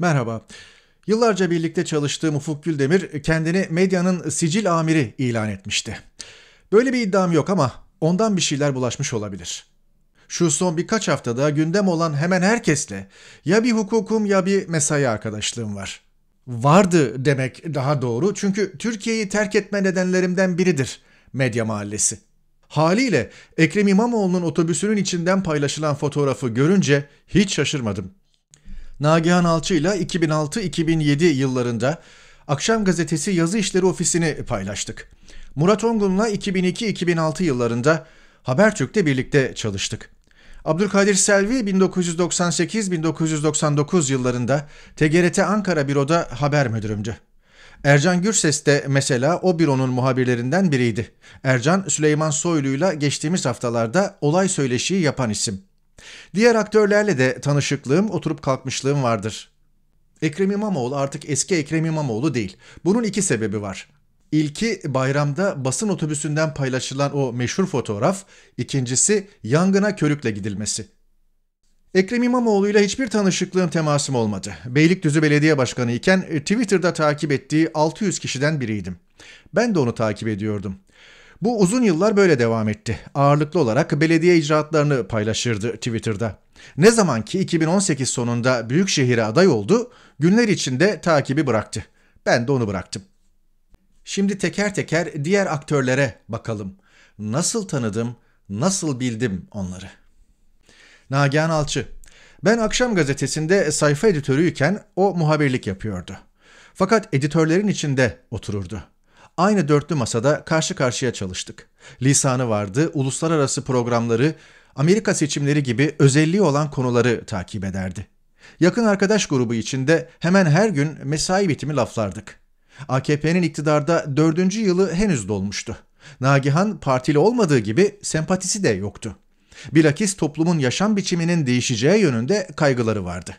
Merhaba. Yıllarca birlikte çalıştığım Ufuk Güldemir kendini medyanın sicil amiri ilan etmişti. Böyle bir iddiam yok ama ondan bir şeyler bulaşmış olabilir. Şu son birkaç haftada gündem olan hemen herkesle ya bir hukukum ya bir mesai arkadaşlığım var. Vardı demek daha doğru çünkü Türkiye'yi terk etme nedenlerimden biridir medya mahallesi. Haliyle Ekrem İmamoğlu'nun otobüsünün içinden paylaşılan fotoğrafı görünce hiç şaşırmadım. Nagihan Alçı ile 2006-2007 yıllarında Akşam Gazetesi yazı İşleri ofisini paylaştık. Murat Ongun'la 2002-2006 yıllarında Habertürk'te birlikte çalıştık. Abdülkadir Selvi 1998-1999 yıllarında TGRT Ankara Büro'da haber müdürümdü. Ercan Gürses de mesela o büronun muhabirlerinden biriydi. Ercan, Süleyman Soylu'yla geçtiğimiz haftalarda olay söyleşiyi yapan isim. Diğer aktörlerle de tanışıklığım, oturup kalkmışlığım vardır. Ekrem İmamoğlu artık eski Ekrem İmamoğlu değil. Bunun iki sebebi var. İlki bayramda basın otobüsünden paylaşılan o meşhur fotoğraf, ikincisi yangına körükle gidilmesi. Ekrem İmamoğlu ile hiçbir tanışıklığım temasım olmadı. Beylikdüzü Belediye Başkanı iken e, Twitter'da takip ettiği 600 kişiden biriydim. Ben de onu takip ediyordum. Bu uzun yıllar böyle devam etti. Ağırlıklı olarak belediye icraatlarını paylaşırdı Twitter'da. Ne zaman ki 2018 sonunda büyük şehire aday oldu, günler içinde takibi bıraktı. Ben de onu bıraktım. Şimdi teker teker diğer aktörlere bakalım. Nasıl tanıdım, nasıl bildim onları? Nagihan Alçı Ben Akşam Gazetesi'nde sayfa editörüyken o muhabirlik yapıyordu. Fakat editörlerin içinde otururdu. Aynı dörtlü masada karşı karşıya çalıştık. Lisanı vardı, uluslararası programları, Amerika seçimleri gibi özelliği olan konuları takip ederdi. Yakın arkadaş grubu içinde hemen her gün mesai bitimi laflardık. AKP'nin iktidarda dördüncü yılı henüz dolmuştu. Nagihan partili olmadığı gibi sempatisi de yoktu. Bilakis toplumun yaşam biçiminin değişeceği yönünde kaygıları vardı.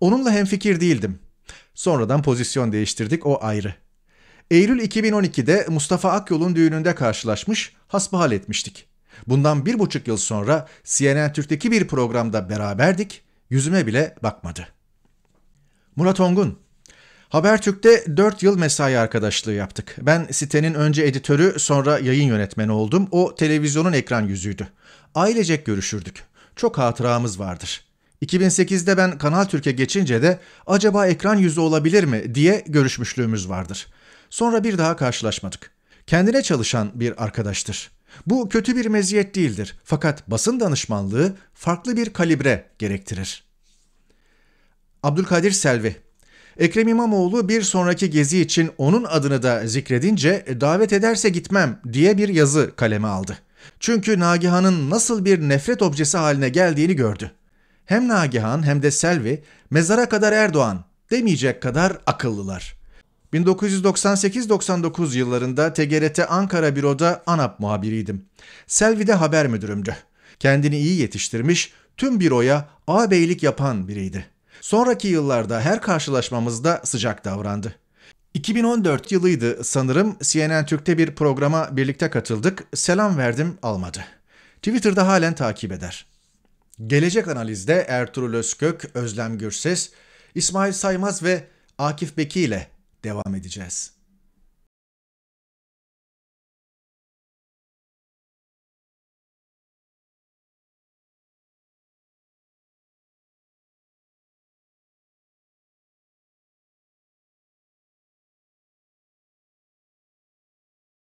Onunla hemfikir değildim. Sonradan pozisyon değiştirdik o ayrı.'' Eylül 2012'de Mustafa Akyol'un düğününde karşılaşmış, hasbihal etmiştik. Bundan bir buçuk yıl sonra CNN Türk'teki bir programda beraberdik, yüzüme bile bakmadı. Murat Ongun Habertürk'te 4 yıl mesai arkadaşlığı yaptık. Ben sitenin önce editörü sonra yayın yönetmeni oldum. O televizyonun ekran yüzüydü. Ailecek görüşürdük. Çok hatıramız vardır. 2008'de ben Kanal Türk'e geçince de acaba ekran yüzü olabilir mi diye görüşmüşlüğümüz vardır. Sonra bir daha karşılaşmadık. Kendine çalışan bir arkadaştır. Bu kötü bir meziyet değildir fakat basın danışmanlığı farklı bir kalibre gerektirir. Abdülkadir Selvi Ekrem İmamoğlu bir sonraki gezi için onun adını da zikredince e, davet ederse gitmem diye bir yazı kaleme aldı. Çünkü Nagihan'ın nasıl bir nefret objesi haline geldiğini gördü. Hem Nagihan hem de Selvi mezara kadar Erdoğan demeyecek kadar akıllılar. 1998-99 yıllarında TGRT Ankara Büro'da ANAP muhabiriydim. Selvi de haber müdürümdü. Kendini iyi yetiştirmiş, tüm büroya ağabeylik yapan biriydi. Sonraki yıllarda her karşılaşmamızda sıcak davrandı. 2014 yılıydı sanırım CNN Türk'te bir programa birlikte katıldık. Selam verdim almadı. Twitter'da halen takip eder. Gelecek analizde Ertuğrul Özkök, Özlem Gürses, İsmail Saymaz ve Akif Beki ile devam edeceğiz.